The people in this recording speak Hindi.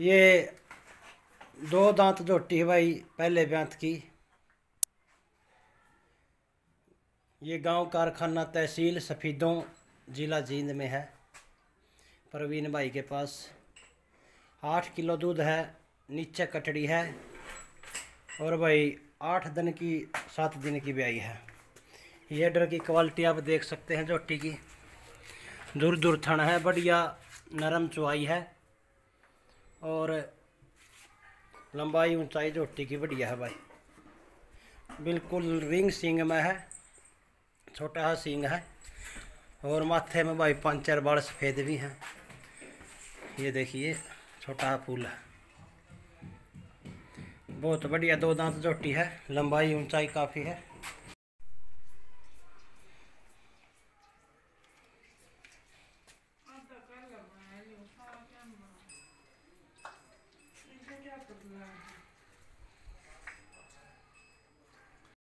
ये दो दांत झोटी भाई पहले ब्यांत की ये गांव कारखाना तहसील सफ़ीदों ज़िला जींद में है प्रवीण भाई के पास आठ किलो दूध है नीचे कटड़ी है और भाई आठ दिन की सात दिन की ब्याई है ये डर की क्वालिटी आप देख सकते हैं जोटी की दूर दूर थन है बढ़िया नरम चुवाई है और लंबाई ऊंचाई झोटी की बढ़िया है भाई बिल्कुल रिंग सिंग में है छोटा सा सिंग है और माथे में भाई पंचर बाल सफ़ेद भी हैं ये देखिए छोटा फूल है बहुत बढ़िया दो दांत झोटी है लंबाई ऊंचाई काफ़ी है